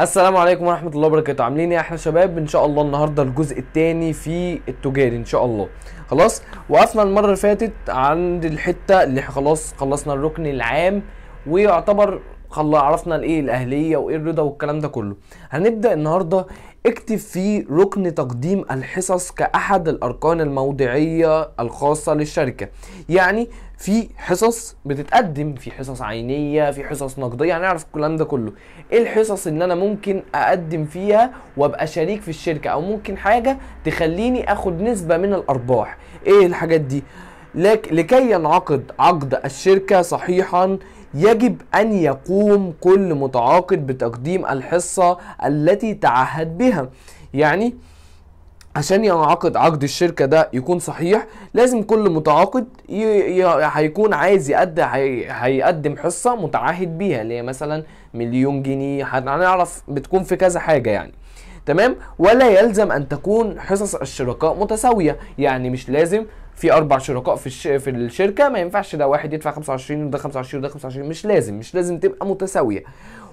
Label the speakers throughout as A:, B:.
A: السلام عليكم ورحمه الله وبركاته عاملين ايه احنا شباب ان شاء الله النهارده الجزء الثاني في التجاري ان شاء الله خلاص وقفنا المره اللي فاتت عند الحته اللي خلاص خلصنا الركن العام ويعتبر خلا عرفنا الايه الاهليه وايه الرضا والكلام ده كله هنبدا النهارده اكتب في ركن تقديم الحصص كأحد الأركان الموضعية الخاصة للشركة يعني في حصص بتتقدم في حصص عينيه في حصص نقديه هنعرف يعني الكلام ده كله ايه الحصص اللي انا ممكن اقدم فيها وابقى شريك في الشركه او ممكن حاجه تخليني اخد نسبه من الارباح ايه الحاجات دي لك لكي ينعقد عقد الشركه صحيحا يجب ان يقوم كل متعاقد بتقديم الحصه التي تعهد بها يعني عشان ينعقد عقد الشركه ده يكون صحيح لازم كل متعاقد هيكون عايز يقدم هيقدم حصه متعهد بيها اللي هي مثلا مليون جنيه هنعرف بتكون في كذا حاجه يعني تمام ولا يلزم ان تكون حصص الشركاء متساويه يعني مش لازم في اربع شركاء في الش... في الشركه ما ينفعش ده واحد يدفع 25 وده 25 وده 25 مش لازم مش لازم تبقى متساويه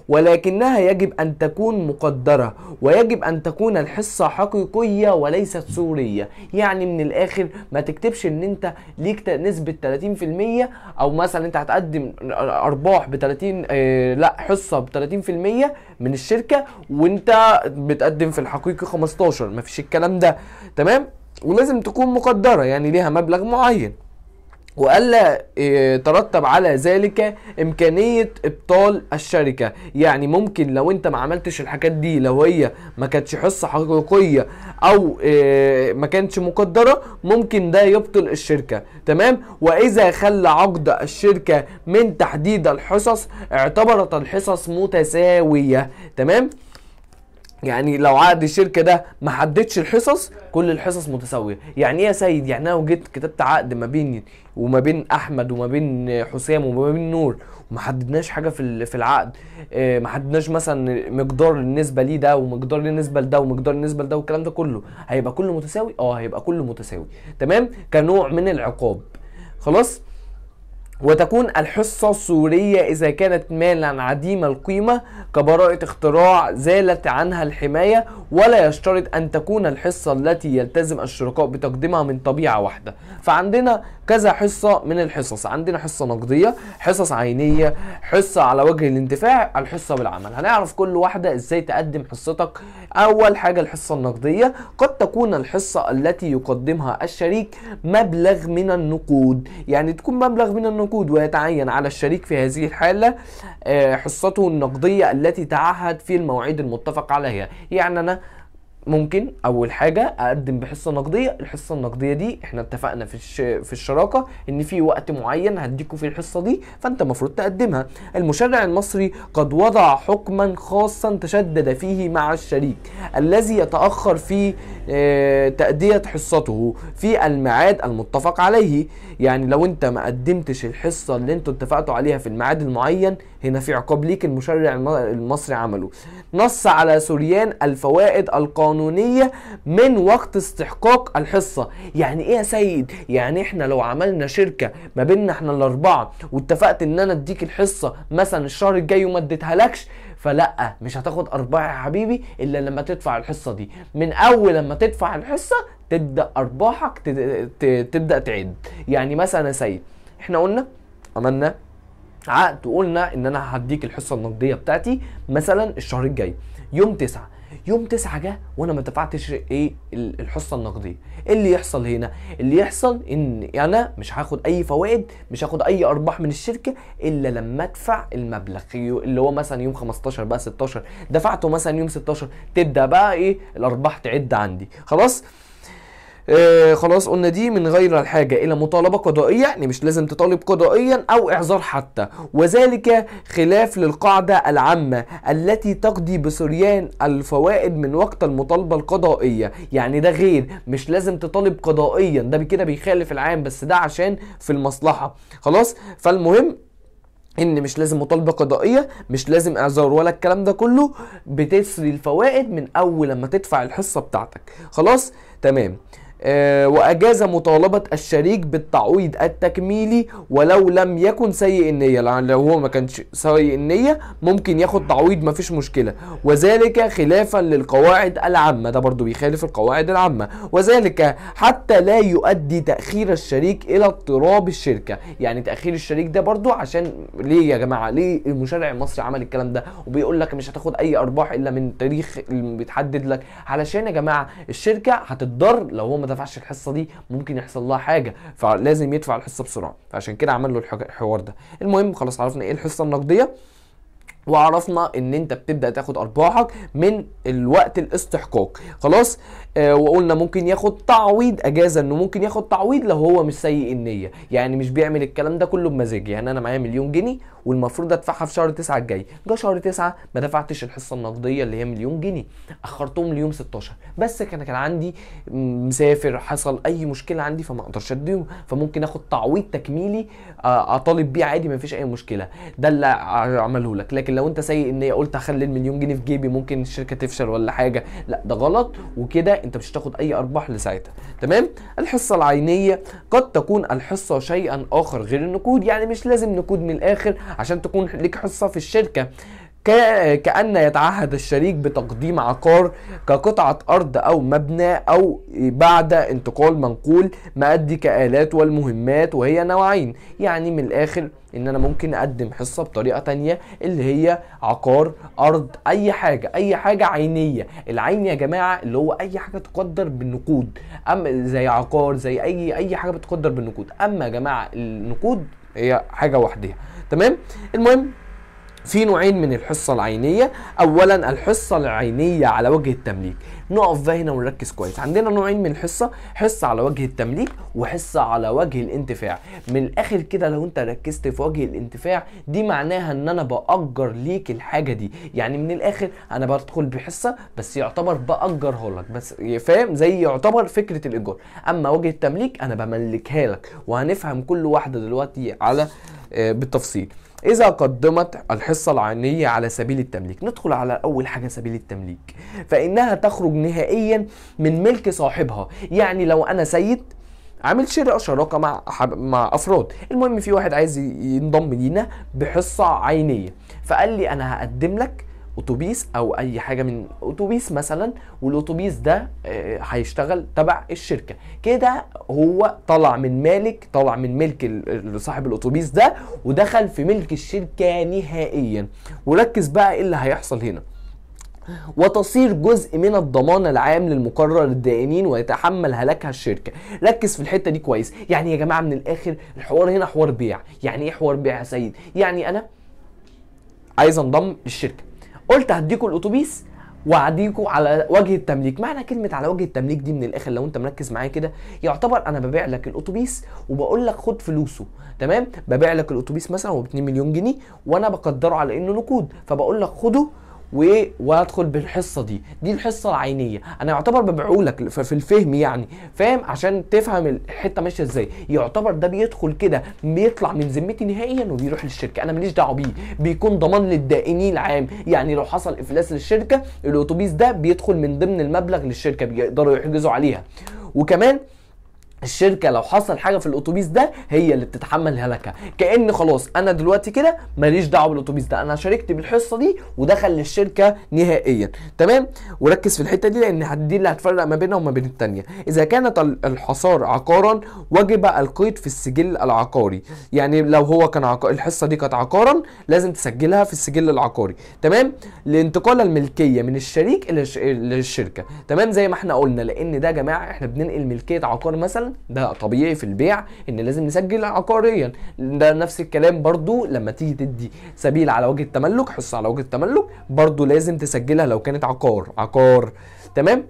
A: ولكنها يجب أن تكون مقدرة ويجب أن تكون الحصة حقيقية وليست صورية يعني من الآخر ما تكتبش إن أنت ليك نسبة 30% أو مثلا أنت هتقدم أرباح ب 30 آه لا حصة ب 30% من الشركة وأنت بتقدم في الحقيقي 15 مفيش الكلام ده تمام ولازم تكون مقدرة يعني ليها مبلغ معين والا إيه، ترتب على ذلك امكانيه ابطال الشركه يعني ممكن لو انت ما عملتش الحاجات دي لو هي ما كانتش حصه حقيقيه او إيه، ما كانتش مقدره ممكن ده يبطل الشركه تمام واذا خلى عقد الشركه من تحديد الحصص اعتبرت الحصص متساويه تمام يعني لو عقد الشركه ده ما حددش الحصص كل الحصص متساويه يعني ايه يا سيد يعني انا لو جيت كتبت عقد ما بيني وما بين احمد وما بين حسام وما بين نور وما حددناش حاجه في في العقد آه، ما حددناش مثلا مقدار النسبه ليه ده ومقدار النسبه لده ومقدار النسبه لده والكلام ده كله هيبقى كله متساوي اه هيبقى كله متساوي تمام كنوع من العقاب خلاص وتكون الحصة السورية إذا كانت مالا عديم القيمة كبراءة اختراع زالت عنها الحماية ولا يشترط أن تكون الحصة التي يلتزم الشركاء بتقديمها من طبيعة واحدة فعندنا كذا حصه من الحصص عندنا حصه نقديه حصص عينيه حصه على وجه الانتفاع الحصه بالعمل هنعرف كل واحده ازاي تقدم حصتك اول حاجه الحصه النقديه قد تكون الحصه التي يقدمها الشريك مبلغ من النقود يعني تكون مبلغ من النقود ويتعين على الشريك في هذه الحاله آه، حصته النقديه التي تعهد في المواعيد المتفق عليها يعني انا ممكن اول حاجه اقدم بحصه نقديه الحصه النقديه دي احنا اتفقنا في الش... في الشراكه ان في وقت معين هديكوا فيه الحصه دي فانت المفروض تقدمها المشرع المصري قد وضع حكما خاصا تشدد فيه مع الشريك الذي يتاخر في آه، تاديه حصته في الميعاد المتفق عليه يعني لو انت ما قدمتش الحصه اللي انتوا اتفقتوا عليها في الميعاد المعين هنا في عقاب ليك المشرع المصري عمله نص على سريان الفوائد القانونيه من وقت استحقاق الحصه يعني ايه يا سيد يعني احنا لو عملنا شركه ما بيننا احنا الاربعه واتفقت ان انا اديك الحصه مثلا الشهر الجاي وما اديتهالكش فلا مش هتاخد ارباح يا حبيبي الا لما تدفع الحصه دي من اول لما تدفع الحصه تبدا ارباحك تبدا تعد يعني مثلا يا سيد احنا قلنا عملنا عقد وقلنا ان انا هديك الحصه النقديه بتاعتي مثلا الشهر الجاي يوم تسعة يوم تسعة جه وانا ما دفعتش ايه الحصه النقديه ايه اللي يحصل هنا اللي يحصل ان انا مش هاخد اي فوائد مش هاخد اي ارباح من الشركه الا لما ادفع المبلغ اللي هو مثلا يوم 15 بقى 16 دفعته مثلا يوم 16 تبدا بقى ايه الارباح تعد عندي خلاص آه، خلاص قلنا دي من غير الحاجة إلى مطالبة قضائية يعني مش لازم تطالب قضائيا أو إعذار حتى وذلك خلاف للقاعدة العامة التي تقضي بسريان الفوائد من وقت المطالبة القضائية يعني ده غير مش لازم تطالب قضائيا ده كده بيخالف العام بس ده عشان في المصلحة خلاص فالمهم ان مش لازم مطالبه قضائيه مش لازم اعذار ولا الكلام ده كله بتسري الفوائد من اول لما تدفع الحصه بتاعتك خلاص تمام آه، وأجاز مطالبة الشريك بالتعويض التكميلي ولو لم يكن سيء النية لان يعني لو هو ما كانش سيء النية ممكن ياخد تعويض مفيش مشكلة وذلك خلافا للقواعد العامة ده برضو بيخالف القواعد العامة وذلك حتى لا يؤدي تأخير الشريك إلى اضطراب الشركة يعني تأخير الشريك ده برضو عشان ليه يا جماعة ليه المشرع المصري عمل الكلام ده وبيقول لك مش هتاخد أي أرباح إلا من تاريخ اللي بيتحدد لك علشان يا جماعة الشركة هتتضر لو هو ما دفعش الحصه دي ممكن يحصل لها حاجه فلازم يدفع الحصه بسرعه فعشان كده عمل له الحوار ده المهم خلاص عرفنا ايه الحصه النقديه وعرفنا ان انت بتبدا تاخد ارباحك من الوقت الاستحقاق خلاص آه، وقلنا ممكن ياخد تعويض اجازه انه ممكن ياخد تعويض لو هو مش سيء النيه يعني مش بيعمل الكلام ده كله بمزاجي يعني انا معايا مليون جنيه والمفروض ادفعها في شهر 9 الجاي جه شهر 9 ما دفعتش الحصه النقديه اللي هي مليون جنيه اخرتهم ليوم 16 بس كان كان عندي مسافر حصل اي مشكله عندي فما اقدرش اديهم فممكن اخد تعويض تكميلي آه، اطالب بيه عادي ما فيش اي مشكله ده اللي عمله لك لكن لو انت سيء النيه قلت هخلي المليون جنيه في جيبي ممكن الشركه تفشل ولا حاجه لا ده غلط وكده انت مش هتاخد اي ارباح لساعتها تمام الحصه العينيه قد تكون الحصه شيئا اخر غير النقود يعني مش لازم نقود من الاخر عشان تكون لك حصه في الشركه كأن يتعهد الشريك بتقديم عقار كقطعة أرض أو مبنى أو بعد انتقال منقول مأدي كآلات والمهمات وهي نوعين يعني من الآخر ان انا ممكن اقدم حصه بطريقه تانية اللي هي عقار ارض اي حاجه اي حاجه عينيه العين يا جماعه اللي هو اي حاجه تقدر بالنقود اما زي عقار زي اي اي حاجه بتقدر بالنقود اما يا جماعه النقود هي حاجه وحدها تمام المهم في نوعين من الحصه العينيه اولا الحصه العينيه على وجه التمليك نقف بقى هنا ونركز كويس عندنا نوعين من الحصه حصه على وجه التمليك وحصه على وجه الانتفاع من الاخر كده لو انت ركزت في وجه الانتفاع دي معناها ان انا باجر ليك الحاجه دي يعني من الاخر انا بدخل بحصه بس يعتبر باجرها لك بس فاهم زي يعتبر فكره الايجار اما وجه التمليك انا بملكها لك وهنفهم كل واحده دلوقتي على آه، بالتفصيل إذا قدمت الحصة العينية على سبيل التمليك ندخل على أول حاجة سبيل التمليك فإنها تخرج نهائيا من ملك صاحبها يعني لو أنا سيد عامل شراء شراكة مع مع أفراد المهم في واحد عايز ينضم لينا بحصة عينية فقال لي أنا هقدم لك اتوبيس او اي حاجه من اتوبيس مثلا والاتوبيس ده آه، هيشتغل تبع الشركه كده هو طلع من مالك طلع من ملك صاحب الاتوبيس ده ودخل في ملك الشركه نهائيا وركز بقى ايه اللي هيحصل هنا وتصير جزء من الضمان العام للمقرر الدائنين ويتحمل هلاكها الشركه ركز في الحته دي كويس يعني يا جماعه من الاخر الحوار هنا حوار بيع يعني ايه حوار بيع يا سيد يعني انا عايز انضم للشركه قلت هديكوا الاتوبيس وعديكوا على وجه التمليك معنى كلمه على وجه التمليك دي من الاخر لو انت مركز معايا كده يعتبر انا ببيع لك الاتوبيس وبقول لك خد فلوسه تمام ببيع لك الاتوبيس مثلا هو ب 2 مليون جنيه وانا بقدره على انه نقود فبقول لك خده وادخل بالحصه دي دي الحصه العينيه انا يعتبر ببيعولك في الفهم يعني فاهم عشان تفهم الحته ماشيه ازاي يعتبر ده بيدخل كده بيطلع من ذمتي نهائيا وبيروح للشركه انا ماليش دعوه بيه بيكون ضمان للدائنين العام يعني لو حصل افلاس للشركه الاتوبيس ده بيدخل من ضمن المبلغ للشركه بيقدروا يحجزوا عليها وكمان الشركه لو حصل حاجه في الاتوبيس ده هي اللي بتتحمل الهلكه كان خلاص انا دلوقتي كده ماليش دعوه بالاتوبيس ده انا شاركت بالحصه دي ودخل للشركه نهائيا تمام وركز في الحته دي لان دي اللي هتفرق ما بينها وما بين الثانيه اذا كانت الحصار عقارا وجب القيد في السجل العقاري يعني لو هو كان عق... الحصه دي كانت عقارا لازم تسجلها في السجل العقاري تمام لانتقال الملكيه من الشريك الى الشركه تمام زي ما احنا قلنا لان ده يا جماعه احنا بننقل ملكيه عقار مثلا ده طبيعي في البيع ان لازم نسجل عقاريا ده نفس الكلام برضو لما تيجي تدي سبيل على وجه التملك حصه على وجه التملك برضو لازم تسجلها لو كانت عقار عقار تمام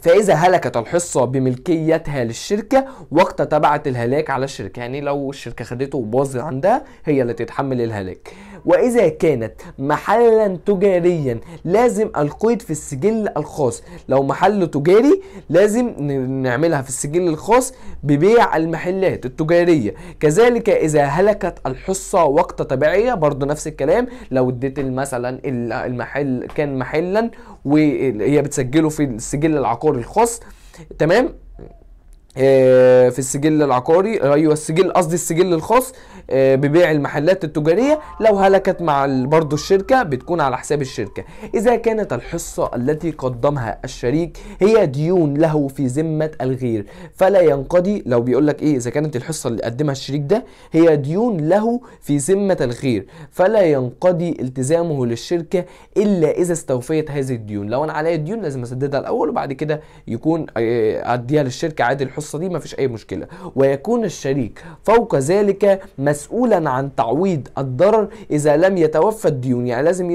A: فإذا هلكت الحصة بملكيتها للشركة وقت تبعت الهلاك على الشركة يعني لو الشركة خدته وباظ عندها هي اللي تتحمل الهلاك وإذا كانت محلا تجاريا لازم القيد في السجل الخاص لو محل تجاري لازم نعملها في السجل الخاص ببيع المحلات التجارية كذلك إذا هلكت الحصة وقت تبعية برضو نفس الكلام لو اديت مثلا المحل كان محلا وهي بتسجله في السجل العقاري العقار الخاص تمام آه، في السجل العقاري آه، ايوه السجل قصدي السجل الخاص آه، ببيع المحلات التجاريه لو هلكت مع برضه الشركه بتكون على حساب الشركه اذا كانت الحصه التي قدمها الشريك هي ديون له في ذمه الغير فلا ينقضي لو بيقول لك ايه اذا كانت الحصه اللي قدمها الشريك ده هي ديون له في ذمه الغير فلا ينقضي التزامه للشركه الا اذا استوفيت هذه الديون لو انا عليا ديون لازم اسددها الاول وبعد كده يكون اديها للشركه عادي الحصه الحصه دي مفيش اي مشكله ويكون الشريك فوق ذلك مسؤولا عن تعويض الضرر اذا لم يتوفى الديون يعني لازم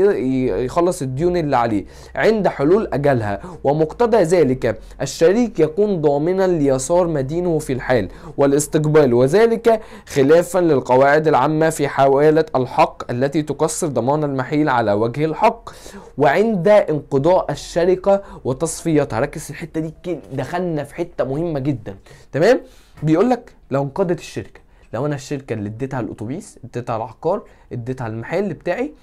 A: يخلص الديون اللي عليه عند حلول اجلها ومقتضى ذلك الشريك يكون ضامنا ليسار مدينه في الحال والاستقبال وذلك خلافا للقواعد العامه في حواله الحق التي تقصر ضمان المحيل على وجه الحق وعند انقضاء الشركه وتصفيتها ركز الحته دي دخلنا في حته مهمه جدا الكلام تمام بيقول لك لو انقضت الشركه لو انا الشركه اللي اديتها الاتوبيس اديتها العقار اديتها المحل بتاعي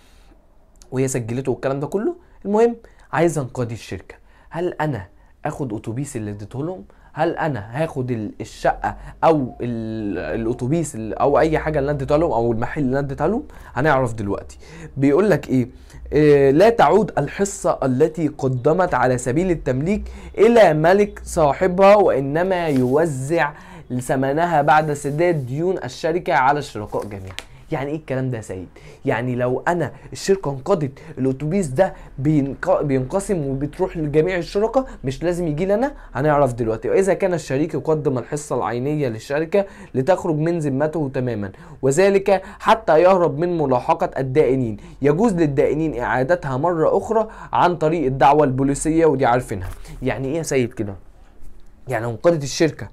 A: وهي سجلته والكلام ده كله المهم عايز انقضي الشركه هل انا اخد اتوبيس اللي اديته لهم هل انا هاخد الشقه او الاتوبيس او اي حاجه اللي انت لهم او المحل اللي انت لهم هنعرف دلوقتي بيقول لك إيه؟, ايه لا تعود الحصه التي قدمت على سبيل التمليك الى ملك صاحبها وانما يوزع ثمنها بعد سداد ديون الشركه على الشركاء جميعا يعني ايه الكلام ده يا سيد يعني لو انا الشركه انقضت الاتوبيس ده بينقسم وبتروح لجميع الشركاء مش لازم يجي لنا هنعرف دلوقتي واذا كان الشريك يقدم الحصه العينيه للشركه لتخرج من ذمته تماما وذلك حتى يهرب من ملاحقه الدائنين يجوز للدائنين اعادتها مره اخرى عن طريق الدعوه البوليسيه ودي عارفينها يعني ايه يا سيد كده يعني انقضت الشركه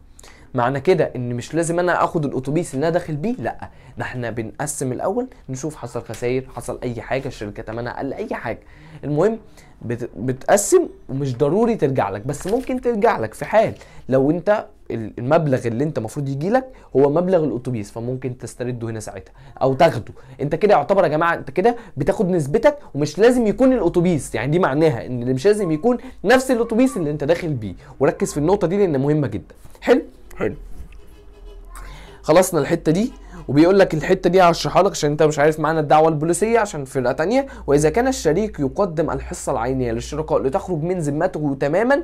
A: معنى كده ان مش لازم انا اخد الاتوبيس اللي انا داخل بيه لا ده احنا بنقسم الاول نشوف حصل خسائر حصل اي حاجه الشركه تمنها قال اي حاجه المهم بت... بتقسم ومش ضروري ترجع لك بس ممكن ترجع لك في حال لو انت المبلغ اللي انت المفروض يجي لك هو مبلغ الاتوبيس فممكن تسترده هنا ساعتها او تاخده انت كده يعتبر يا جماعه انت كده بتاخد نسبتك ومش لازم يكون الاتوبيس يعني دي معناها ان مش لازم يكون نفس الاتوبيس اللي انت داخل بيه وركز في النقطه دي لان مهمه جدا حلو حلو خلصنا الحته دي وبيقول لك الحته دي هشرحها لك عشان انت مش عارف معنى الدعوه البوليسيه عشان فرقه تانية واذا كان الشريك يقدم الحصه العينيه للشركاء لتخرج من ذمته تماما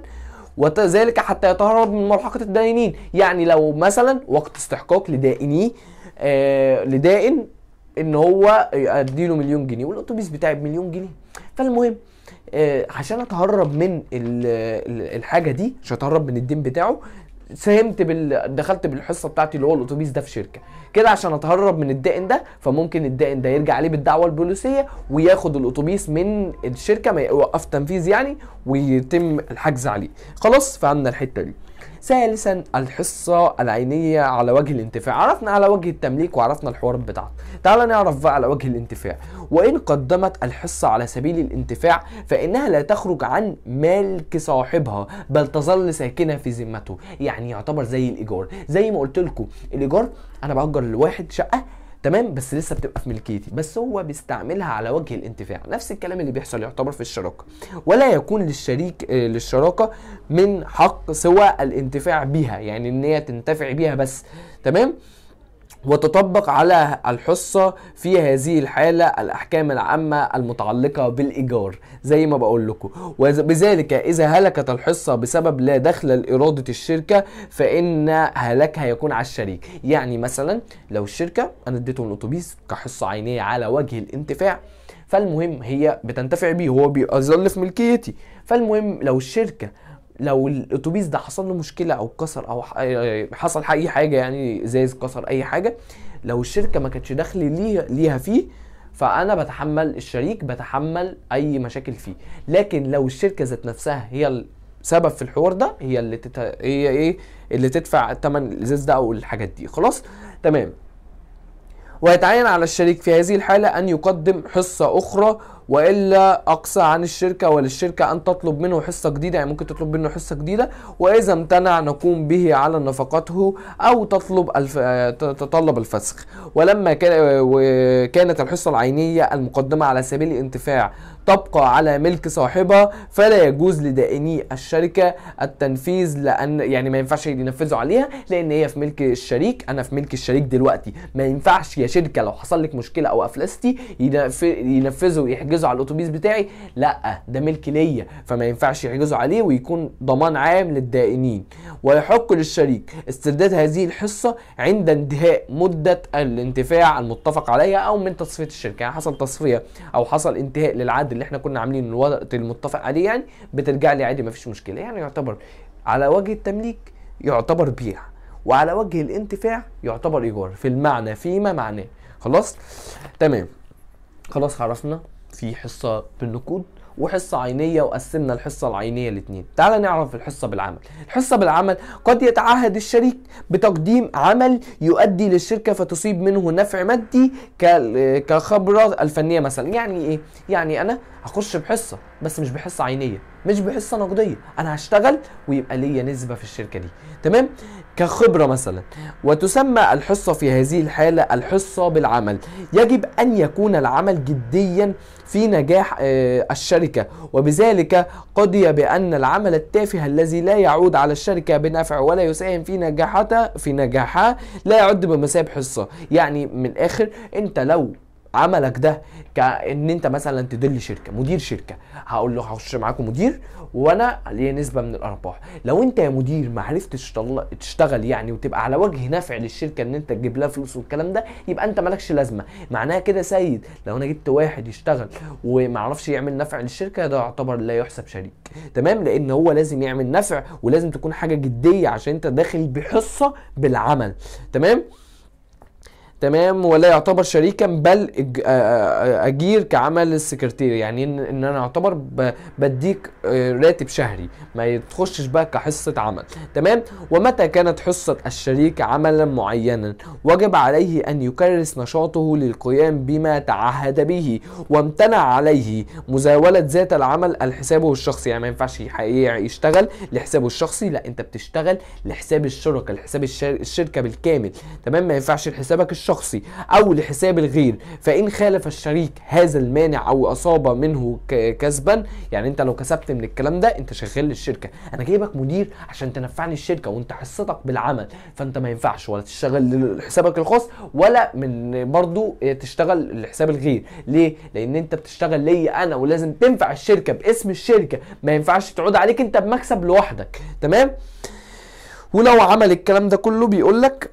A: وذلك حتى يتهرب من ملحقه الدائنين يعني لو مثلا وقت استحقاق لدائنيه آه لدائن ان هو يديله مليون جنيه والاتوبيس بتاعي بمليون جنيه فالمهم آه عشان اتهرب من الحاجه دي عشان اتهرب من الدين بتاعه ساهمت بال... دخلت بالحصه بتاعتي اللي هو الاتوبيس ده في شركه كده عشان اتهرب من الدائن ده فممكن الدائن ده يرجع عليه بالدعوه البوليسيه وياخد الاتوبيس من الشركه ما يوقف تنفيذ يعني ويتم الحجز عليه خلاص فهمنا الحته دي ثالثا الحصه العينيه على وجه الانتفاع عرفنا على وجه التمليك وعرفنا الحوارات بتاعته تعال نعرف بقى على وجه الانتفاع وان قدمت الحصه على سبيل الانتفاع فانها لا تخرج عن ملك صاحبها بل تظل ساكنه في ذمته يعني يعتبر زي الايجار زي ما قلت لكم الايجار انا باجر لواحد شقه تمام بس لسه بتبقى في ملكيتي بس هو بيستعملها على وجه الانتفاع نفس الكلام اللي بيحصل يعتبر في الشراكه ولا يكون للشريك آه، للشراكه من حق سوى الانتفاع بها يعني ان هي تنتفع بيها بس تمام وتطبق على الحصة في هذه الحالة الأحكام العامة المتعلقة بالإيجار زي ما بقول لكم وبذلك إذا هلكت الحصة بسبب لا دخل لإرادة الشركة فإن هلاكها يكون على الشريك يعني مثلا لو الشركة أنا اديتهم الأتوبيس كحصة عينية على وجه الانتفاع فالمهم هي بتنتفع بيه هو بيظل في ملكيتي فالمهم لو الشركة لو الاتوبيس ده حصل له مشكله او اتكسر او آه، حصل اي حاجه يعني ازاز اتكسر اي حاجه لو الشركه ما كانتش دخل ليه ليها فيه فانا بتحمل الشريك بتحمل اي مشاكل فيه لكن لو الشركه ذات نفسها هي سبب في الحوار ده هي اللي تت... هي ايه اللي تدفع ثمن الازاز ده او الحاجات دي خلاص تمام ويتعين على الشريك في هذه الحالة أن يقدم حصة أخرى والا اقصى عن الشركه وللشركه ان تطلب منه حصه جديده يعني ممكن تطلب منه حصه جديده واذا امتنع نقوم به على نفقاته او تطلب الف... تطلب الفسخ ولما كان وكانت الحصه العينيه المقدمه على سبيل الانتفاع تبقى على ملك صاحبها فلا يجوز لدائني الشركه التنفيذ لان يعني ما ينفعش ينفذوا عليها لان هي في ملك الشريك انا في ملك الشريك دلوقتي ما ينفعش يا شركه لو حصل لك مشكله او افلستي ينفذوا يحجزوا يحجزوا على الاتوبيس بتاعي لا ده ملك ليا فما ينفعش يحجزوا عليه ويكون ضمان عام للدائنين ويحق للشريك استرداد هذه الحصه عند انتهاء مده الانتفاع المتفق عليها او من تصفيه الشركه يعني حصل تصفيه او حصل انتهاء للعقد اللي احنا كنا عاملينه الوقت المتفق عليه يعني بترجع لي عادي ما فيش مشكله يعني يعتبر على وجه التمليك يعتبر بيع وعلى وجه الانتفاع يعتبر ايجار في المعنى فيما معناه خلاص تمام خلاص عرفنا في حصه بالنقود وحصه عينيه وقسمنا الحصه العينيه الاثنين تعال نعرف الحصه بالعمل الحصه بالعمل قد يتعهد الشريك بتقديم عمل يؤدي للشركه فتصيب منه نفع مادي كخبره الفنيه مثلا يعني ايه يعني انا هخش بحصه بس مش بحصه عينيه مش بحصه نقديه انا هشتغل ويبقى ليا نسبه في الشركه دي تمام كخبره مثلا وتسمى الحصه في هذه الحاله الحصه بالعمل يجب ان يكون العمل جديا في نجاح آه، الشركة وبذلك قضي بأن العمل التافه الذي لا يعود على الشركة بنفع ولا يساهم في نجاحها في نجاحها لا يعد بمثاب حصة يعني من الآخر أنت لو عملك ده كان انت مثلا تدل شركه مدير شركه هقول له هخش معاكم مدير وانا ليا نسبه من الارباح لو انت يا مدير ما عرفتش تشتغل يعني وتبقى على وجه نافع للشركه ان انت تجيب لها فلوس والكلام ده يبقى انت مالكش لازمه معناها كده سيد لو انا جبت واحد يشتغل وما عرفش يعمل نفع للشركه ده يعتبر لا يحسب شريك تمام لان هو لازم يعمل نفع ولازم تكون حاجه جديه عشان انت داخل بحصه بالعمل تمام تمام ولا يعتبر شريكا بل اجير كعمل السكرتير يعني ان انا اعتبر بديك راتب شهري ما تخشش بقى كحصه عمل تمام ومتى كانت حصه الشريك عملا معينا وجب عليه ان يكرس نشاطه للقيام بما تعهد به وامتنع عليه مزاوله ذات العمل لحسابه الشخصي يعني ما ينفعش يشتغل لحسابه الشخصي لا انت بتشتغل لحساب الشركه لحساب الشركه بالكامل تمام ما ينفعش لحسابك الشخصي الشخصي او لحساب الغير فان خالف الشريك هذا المانع او اصاب منه كسبا يعني انت لو كسبت من الكلام ده انت شغال للشركه انا جايبك مدير عشان تنفعني الشركه وانت حصتك بالعمل فانت ما ينفعش ولا تشتغل لحسابك الخاص ولا من برضو تشتغل لحساب الغير ليه لان انت بتشتغل ليا انا ولازم تنفع الشركه باسم الشركه ما ينفعش تعود عليك انت بمكسب لوحدك تمام ولو عمل الكلام ده كله بيقول لك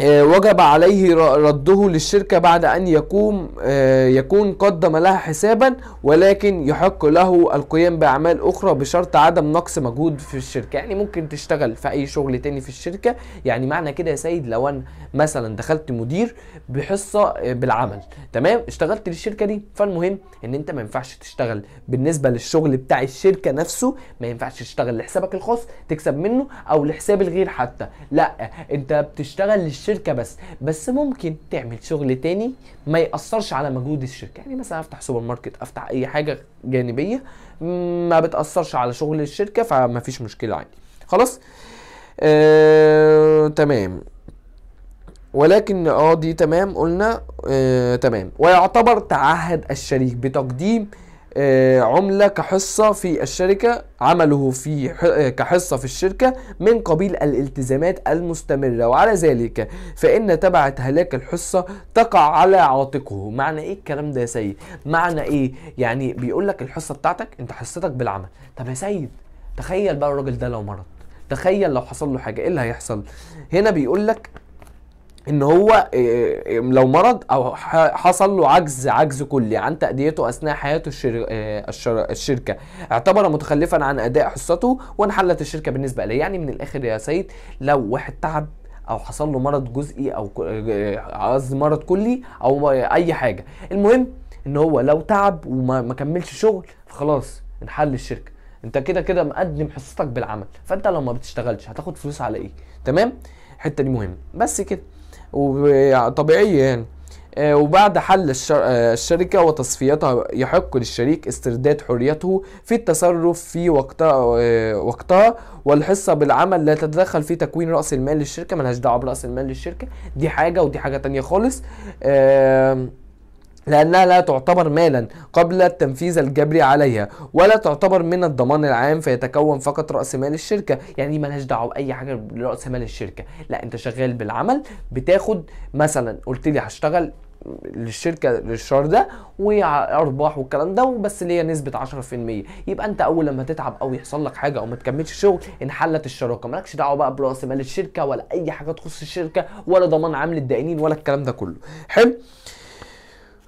A: آه، وجب عليه رده للشركة بعد أن يقوم آه، يكون قدم لها حسابا ولكن يحق له القيام بأعمال أخرى بشرط عدم نقص مجهود في الشركة يعني ممكن تشتغل في أي شغل تاني في الشركة يعني معنى كده يا سيد لو أنا مثلا دخلت مدير بحصة آه، بالعمل تمام اشتغلت للشركة دي فالمهم إن أنت ما ينفعش تشتغل بالنسبة للشغل بتاع الشركة نفسه ما ينفعش تشتغل لحسابك الخاص تكسب منه أو لحساب الغير حتى لا أنت بتشتغل للشركة الشركه بس بس ممكن تعمل شغل تاني ما ياثرش على مجهود الشركه يعني مثلا افتح سوبر ماركت افتح اي حاجه جانبيه ما بتاثرش على شغل الشركه فما فيش مشكله عادي خلاص آه، تمام ولكن اه دي تمام قلنا آه، تمام ويعتبر تعهد الشريك بتقديم آه، عملة كحصة في الشركة عمله في آه، كحصة في الشركة من قبيل الالتزامات المستمرة وعلى ذلك فإن تبع هلاك الحصة تقع على عاتقه معنى إيه الكلام ده يا سيد معنى إيه يعني بيقول لك الحصة بتاعتك أنت حصتك بالعمل طب يا سيد تخيل بقى الراجل ده لو مرض تخيل لو حصل له حاجة إيه اللي هيحصل هنا بيقول لك ان هو آه، آه، لو مرض او حصل له عجز عجز كلي عن تاديته اثناء حياته الشر... آه، الشر... الشركه اعتبر متخلفا عن اداء حصته وانحلت الشركه بالنسبه له يعني من الاخر يا سيد لو واحد تعب او حصل له مرض جزئي او قصدي مرض كلي او اي حاجه المهم ان هو لو تعب وما كملش شغل فخلاص انحل الشركه انت كده كده مقدم حصتك بالعمل فانت لو ما بتشتغلش هتاخد فلوس على ايه تمام الحته دي مهمه بس كده وطبيعي يعني آه، وبعد حل آه، الشركة وتصفيتها يحق للشريك استرداد حريته في التصرف في وقتها, آه، وقتها والحصة بالعمل لا تتدخل في تكوين رأس المال للشركة ملهاش دعوة برأس المال للشركة دي حاجة ودي حاجة تانية خالص لأنها لا تعتبر مالا قبل التنفيذ الجبري عليها ولا تعتبر من الضمان العام فيتكون فقط رأس مال الشركة يعني مالهاش دعوة بأي حاجة برأس مال الشركة لا أنت شغال بالعمل بتاخد مثلا قلت لي هشتغل للشركه للشهر ده وارباح والكلام ده وبس ليا نسبه 10% يبقى انت اول لما تتعب او يحصل لك حاجه او ما تكملش شغل انحلت الشراكه مالكش دعوه بقى براس مال الشركه ولا اي حاجه تخص الشركه ولا ضمان عام للدائنين ولا الكلام ده كله حلو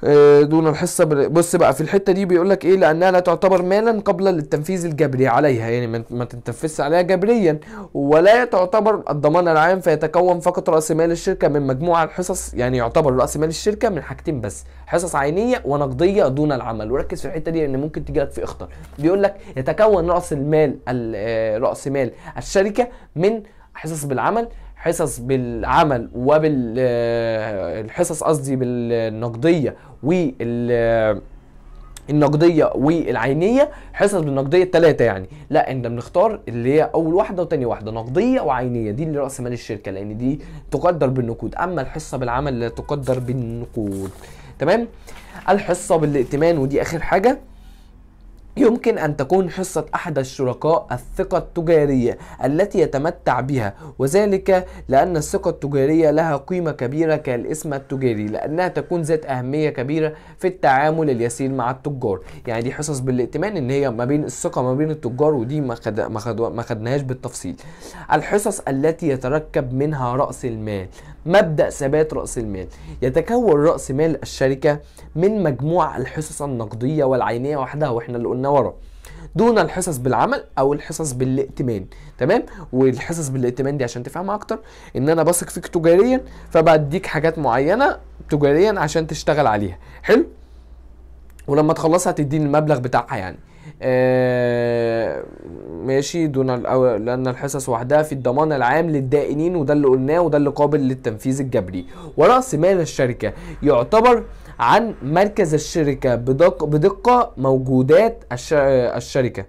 A: آه، دون الحصه بص بقى في الحته دي بيقول لك ايه لانها لا تعتبر مالا قبل للتنفيذ الجبري عليها يعني ما تنتفذش عليها جبريا ولا تعتبر الضمان العام فيتكون فقط راس مال الشركه من مجموعه الحصص يعني يعتبر راس مال الشركه من حاجتين بس حصص عينيه ونقديه دون العمل وركز في الحته دي لان ممكن تجي لك في اخطر بيقول لك يتكون راس المال آه، راس مال الشركه من حصص بالعمل حصص بالعمل وبالحصص آه، قصدي بالنقديه وال آه، النقديه والعينيه حصص بالنقديه الثلاثه يعني لا انت بنختار اللي هي اول واحده وتاني واحده نقديه وعينيه دي اللي راس مال الشركه لان دي تقدر بالنقود اما الحصه بالعمل لا تقدر بالنقود تمام الحصه بالائتمان ودي اخر حاجه يمكن أن تكون حصة أحد الشركاء الثقة التجارية التي يتمتع بها وذلك لأن الثقة التجارية لها قيمة كبيرة كالاسم التجاري لأنها تكون ذات أهمية كبيرة في التعامل اليسير مع التجار يعني دي حصص بالائتمان إن هي ما بين الثقة ما بين التجار ودي ما, خد... ما, خد... ما خدناهاش بالتفصيل الحصص التي يتركب منها رأس المال مبدأ ثبات رأس المال يتكون رأس مال الشركة من مجموع الحصص النقدية والعينية وحدها واحنا اللي قلنا ورا دون الحصص بالعمل او الحصص بالائتمان تمام والحصص بالائتمان دي عشان تفهمها اكتر ان انا بثق فيك تجاريا فبديك حاجات معينه تجاريا عشان تشتغل عليها حلو ولما تخلصها تديني المبلغ بتاعها يعني آه، ماشي دون لأن الحصص وحدها في الضمان العام للدائنين وده اللي قلناه وده اللي قابل للتنفيذ الجبري ورأس مال الشركة يعتبر عن مركز الشركة بدق بدقة موجودات آه، الشركة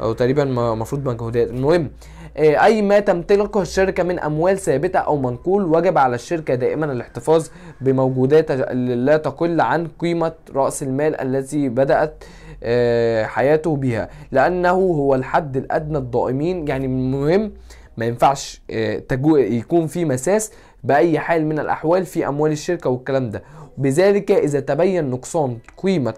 A: أو تقريبا المفروض مجهودات المهم آه، اي ما تمتلكه الشركه من اموال ثابته او منقول وجب على الشركه دائما الاحتفاظ بموجودات لا تقل عن قيمه راس المال الذي بدات آه، حياته بيها لانه هو الحد الادنى الضائمين يعني المهم ما ينفعش آه، يكون في مساس باي حال من الاحوال في اموال الشركه والكلام ده بذلك اذا تبين نقصان قيمه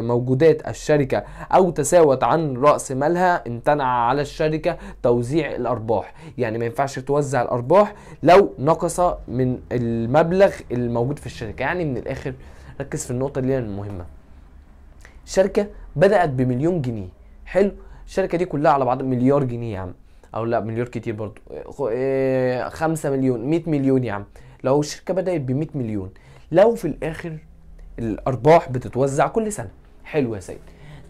A: موجودات الشركه او تساوت عن راس مالها امتنع على الشركه توزيع الارباح يعني ما ينفعش توزع الارباح لو نقص من المبلغ الموجود في الشركه يعني من الاخر ركز في النقطه اللي هي المهمه شركه بدات بمليون جنيه حلو الشركه دي كلها على بعض مليار جنيه يا عم او لا مليار كتير برضو آه، خمسة مليون مئة مليون يا عم لو الشركه بدات بمئة مليون لو في الاخر الارباح بتتوزع كل سنه حلو يا سيد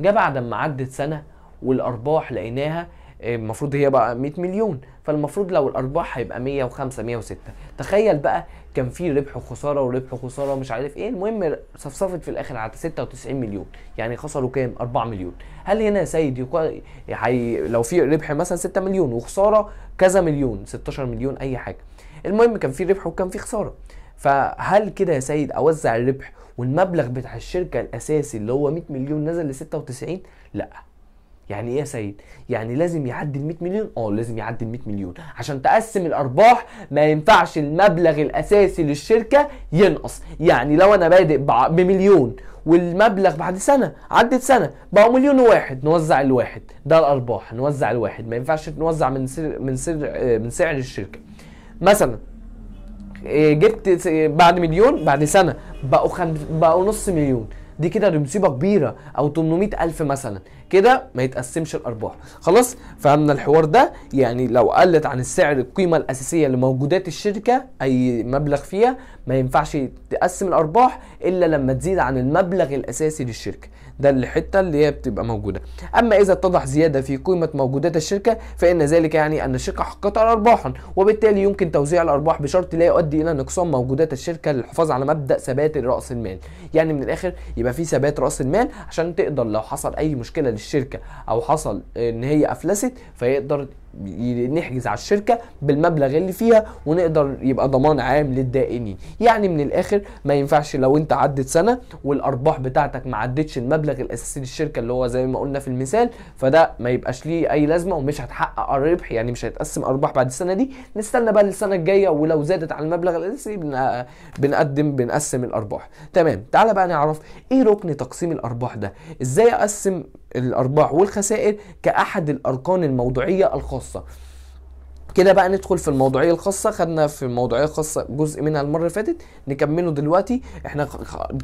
A: جه بعد ما عدت سنه والارباح لقيناها آه، المفروض هي بقى 100 مليون فالمفروض لو الارباح هيبقى 105 106 تخيل بقى كان في ربح وخساره وربح وخساره ومش عارف ايه المهم صفصفت في الاخر على 96 مليون يعني خسروا كام 4 مليون هل هنا يا سيد يقال حي... لو في ربح مثلا 6 مليون وخساره كذا مليون 16 مليون اي حاجه المهم كان في ربح وكان في خساره فهل كده يا سيد اوزع الربح والمبلغ بتاع الشركه الاساسي اللي هو 100 مليون نزل ل 96 لا يعني ايه يا سيد؟ يعني لازم يعدي ال 100 مليون؟ اه لازم يعدي ال 100 مليون، عشان تقسم الارباح ما ينفعش المبلغ الاساسي للشركه ينقص، يعني لو انا بادئ بمليون والمبلغ بعد سنه عدت سنه بقى مليون وواحد نوزع الواحد ده الارباح نوزع الواحد ما ينفعش نوزع من سر من سر من سعر الشركه. مثلا آه، جبت بعد مليون بعد سنه بقوا خم... بقوا نص مليون دي كده يعني مصيبه كبيره او 800 ألف مثلا كده ما يتقسمش الارباح خلاص فهمنا الحوار ده يعني لو قلت عن السعر القيمه الاساسيه لموجودات الشركه اي مبلغ فيها ما ينفعش تقسم الارباح الا لما تزيد عن المبلغ الاساسي للشركه ده الحته اللي هي بتبقى موجوده اما اذا اتضح زياده في قيمه موجودات الشركه فان ذلك يعني ان الشركه حققت ارباحا وبالتالي يمكن توزيع الارباح بشرط لا يؤدي الى نقصان موجودات الشركه للحفاظ على مبدا ثبات راس المال يعني من الاخر يبقى في ثبات راس المال عشان تقدر لو حصل اي مشكله للشركه او حصل ان هي افلست فيقدر نحجز على الشركه بالمبلغ اللي فيها ونقدر يبقى ضمان عام للدائنين يعني من الاخر ما ينفعش لو انت عدت سنه والارباح بتاعتك ما عدتش المبلغ الاساسي للشركه اللي هو زي ما قلنا في المثال فده ما يبقاش ليه اي لازمه ومش هتحقق الربح يعني مش هيتقسم ارباح بعد السنه دي نستنى بقى للسنه الجايه ولو زادت على المبلغ الاساسي بنقدم بنقسم الارباح تمام تعال بقى نعرف ايه ركن تقسيم الارباح ده ازاي اقسم الارباح والخسائر كاحد الاركان الموضوعيه الخاصه كده بقى ندخل في الموضوعيه الخاصه خدنا في الموضوعيه الخاصه جزء منها المره اللي فاتت نكمله دلوقتي احنا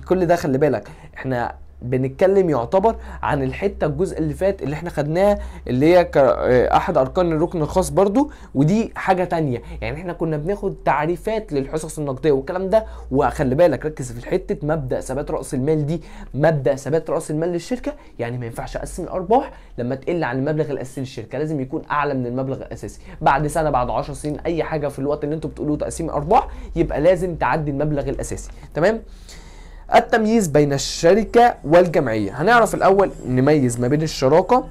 A: كل ده خلي بالك احنا بنتكلم يعتبر عن الحته الجزء اللي فات اللي احنا خدناها اللي هي آه، احد اركان الركن الخاص برضو ودي حاجه تانية يعني احنا كنا بناخد تعريفات للحصص النقديه والكلام ده وخلي بالك ركز في حته مبدا ثبات راس المال دي مبدا ثبات راس المال للشركه يعني ما ينفعش اقسم الارباح لما تقل عن المبلغ الاساسي للشركه لازم يكون اعلى من المبلغ الاساسي بعد سنه بعد 10 سنين اي حاجه في الوقت اللي انتم بتقولوه تقسيم ارباح يبقى لازم تعدي المبلغ الاساسي تمام التمييز بين الشركة والجمعية هنعرف الأول نميز ما بين الشراكة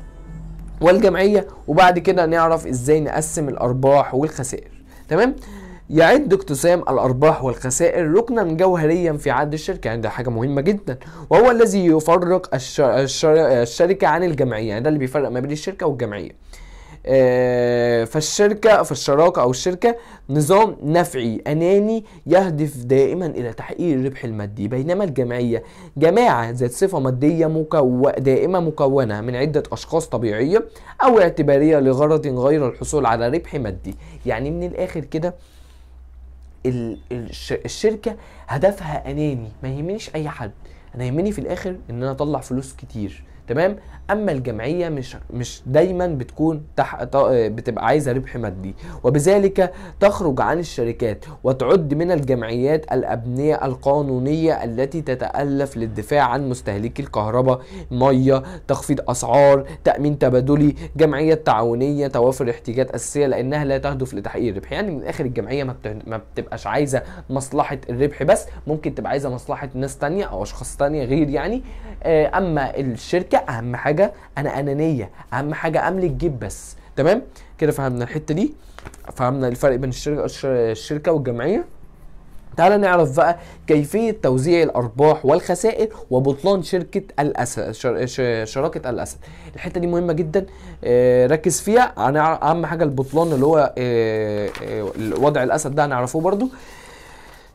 A: والجمعية وبعد كده نعرف إزاي نقسم الأرباح والخسائر تمام يعد اقتسام الأرباح والخسائر ركنا جوهريا في عقد الشركة يعني ده حاجة مهمة جدا وهو الذي يفرق الشر... الشر... الشركة عن الجمعية يعني ده اللي بيفرق ما بين الشركة والجمعية آه، فالشركة فالشراكة أو الشركة نظام نفعي أناني يهدف دائما إلى تحقيق الربح المادي بينما الجمعية جماعة ذات صفة مادية مكو... دائمة مكونة من عدة أشخاص طبيعية أو اعتبارية لغرض غير الحصول على ربح مادي يعني من الآخر كده الشركة هدفها أناني ما يهمنيش أي حد أنا يهمني في الآخر إن أنا أطلع فلوس كتير تمام اما الجمعيه مش مش دايما بتكون تح... بتبقى عايزه ربح مادي وبذلك تخرج عن الشركات وتعد من الجمعيات الابنيه القانونيه التي تتالف للدفاع عن مستهلكي الكهرباء ميه تخفيض اسعار تامين تبادلي جمعيه تعاونيه توافر احتياجات اساسيه لانها لا تهدف لتحقيق الربح يعني من الاخر الجمعيه ما, بت... ما بتبقاش عايزه مصلحه الربح بس ممكن تبقى عايزه مصلحه ناس تانية او اشخاص تانية غير يعني آه، اما الشركه حاجه اهم حاجه انا انانيه اهم حاجه املك جيب بس تمام كده فهمنا الحته دي فهمنا الفرق بين الشركه الشركه والجمعيه تعالى نعرف بقى كيفية توزيع الأرباح والخسائر وبطلان شركة الأسد شر... شراكة الأسد الحتة دي مهمة جدا آه، ركز فيها أهم حاجة البطلان اللي هو آه، آه، وضع الأسد ده هنعرفه برضو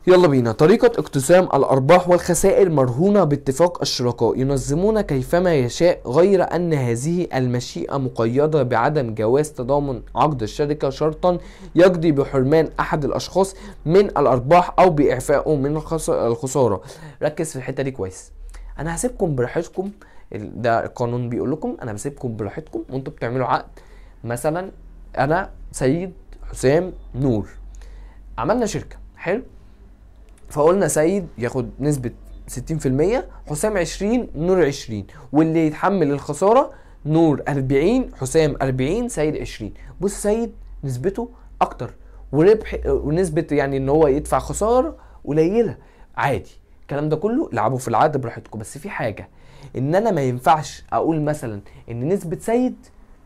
A: يلا بينا طريقة اقتسام الأرباح والخسائر مرهونة باتفاق الشركاء ينظمون كيفما يشاء غير أن هذه المشيئة مقيدة بعدم جواز تضامن عقد الشركة شرطا يقضي بحرمان أحد الأشخاص من الأرباح أو بإعفائه من الخسارة ركز في الحتة دي كويس أنا هسيبكم براحتكم ده القانون بيقول لكم أنا بسيبكم براحتكم وأنتوا بتعملوا عقد مثلا أنا سيد حسام نور عملنا شركة حلو فقلنا سيد ياخد نسبه 60% حسام 20 نور 20 واللي يتحمل الخساره نور 40 حسام 40 سيد 20 بص سيد نسبته اكتر وربح ونسبه يعني ان هو يدفع خساره قليله عادي الكلام ده كله لعبوا في العقد براحتكم بس في حاجه ان انا ما ينفعش اقول مثلا ان نسبه سيد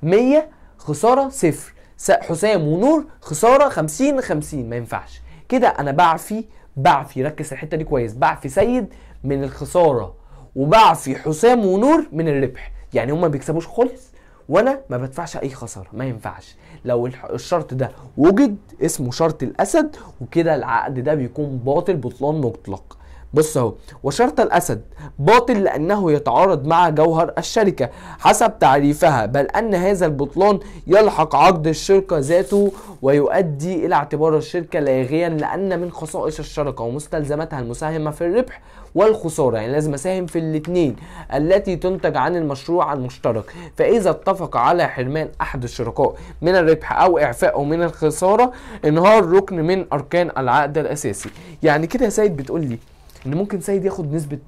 A: 100 خساره صفر حسام ونور خساره 50 50 ما ينفعش كده انا بعفي بعفي ركز الحته دي كويس بعفي سيد من الخساره وبعفي حسام ونور من الربح يعني هما ما بيكسبوش خالص وانا ما بدفعش اي خساره ما ينفعش لو الشرط ده وجد اسمه شرط الاسد وكده العقد ده بيكون باطل بطلان مطلق بص اهو وشرط الاسد باطل لانه يتعارض مع جوهر الشركه حسب تعريفها بل ان هذا البطلان يلحق عقد الشركه ذاته ويؤدي الى اعتبار الشركه لاغيا لان من خصائص الشركه ومستلزماتها المساهمه في الربح والخساره يعني لازم اساهم في الاثنين التي تنتج عن المشروع المشترك فاذا اتفق على حرمان احد الشركاء من الربح او اعفائه من الخساره انهار ركن من اركان العقد الاساسي يعني كده يا سيد بتقول لي ان ممكن سيد ياخد نسبه